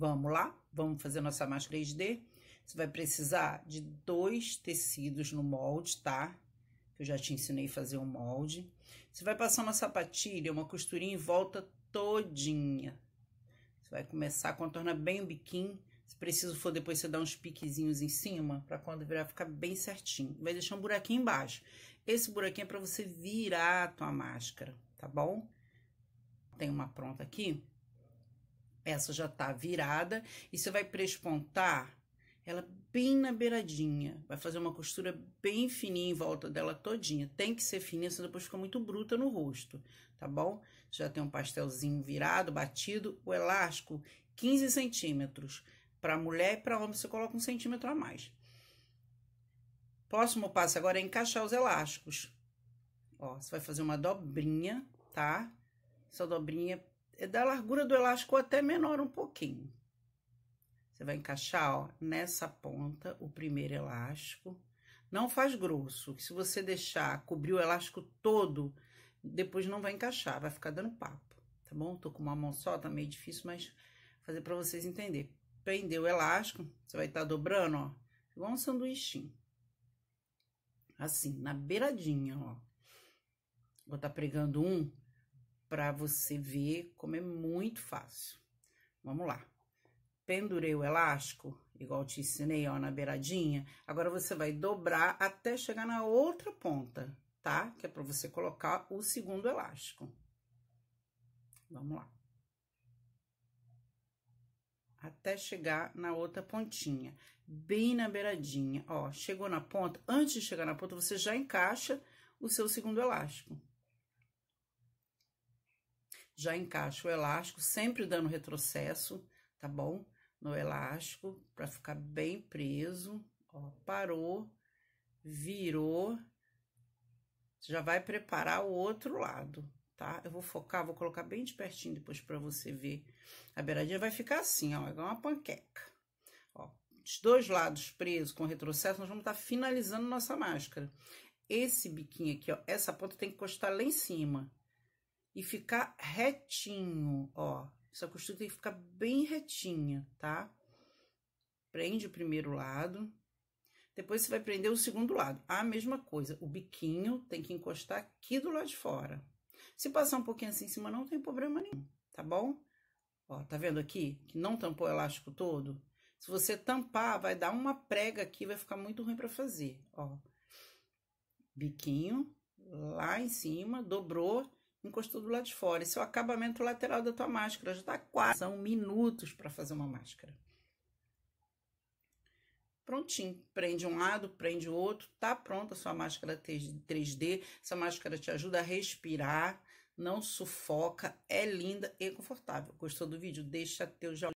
Vamos lá? Vamos fazer nossa máscara 3D? Você vai precisar de dois tecidos no molde, tá? Eu já te ensinei a fazer um molde. Você vai passar uma sapatilha, uma costurinha em volta todinha. Você vai começar, a contornar bem o biquinho. Se preciso for, depois você dá uns piquezinhos em cima, para quando virar ficar bem certinho. Vai deixar um buraquinho embaixo. Esse buraquinho é para você virar a tua máscara, tá bom? Tem uma pronta aqui peça já tá virada e você vai prespontar ela bem na beiradinha, vai fazer uma costura bem fininha em volta dela todinha. Tem que ser fininha, senão depois fica muito bruta no rosto, tá bom? Já tem um pastelzinho virado, batido, o elástico 15 centímetros. Para mulher e para homem você coloca um centímetro a mais. Próximo passo agora é encaixar os elásticos. Ó, você vai fazer uma dobrinha, tá? Essa dobrinha é da largura do elástico até menor um pouquinho. Você vai encaixar, ó, nessa ponta, o primeiro elástico. Não faz grosso, que se você deixar cobrir o elástico todo, depois não vai encaixar, vai ficar dando papo, tá bom? Tô com uma mão só, tá meio difícil, mas fazer para vocês entenderem. Prender o elástico, você vai estar tá dobrando, ó, igual um sanduichinho. Assim, na beiradinha, ó. Vou estar tá pregando um, para você ver como é muito fácil. Vamos lá. Pendurei o elástico, igual te ensinei, ó, na beiradinha. Agora você vai dobrar até chegar na outra ponta, tá? Que é para você colocar o segundo elástico. Vamos lá. Até chegar na outra pontinha, bem na beiradinha. Ó, chegou na ponta, antes de chegar na ponta, você já encaixa o seu segundo elástico já encaixa o elástico, sempre dando retrocesso, tá bom? No elástico, para ficar bem preso, ó, parou, virou, já vai preparar o outro lado, tá? Eu vou focar, vou colocar bem de pertinho depois para você ver. A beiradinha vai ficar assim, ó, igual uma panqueca. Ó, os dois lados presos com retrocesso, nós vamos estar tá finalizando nossa máscara. Esse biquinho aqui, ó, essa ponta tem que encostar lá em cima, e ficar retinho, ó. Essa costura tem que ficar bem retinha, tá? Prende o primeiro lado, depois você vai prender o segundo lado. A mesma coisa, o biquinho tem que encostar aqui do lado de fora. Se passar um pouquinho assim em cima, não tem problema nenhum, tá bom? Ó, tá vendo aqui que não tampou o elástico todo? Se você tampar, vai dar uma prega aqui, vai ficar muito ruim para fazer, ó. Biquinho lá em cima, dobrou, encostou do lado de fora. Esse é o acabamento lateral da tua máscara. Já tá quase. São minutos para fazer uma máscara. Prontinho. Prende um lado, prende o outro. Tá pronta a sua máscara 3D. Essa máscara te ajuda a respirar, não sufoca, é linda e confortável. Gostou do vídeo? Deixa teu já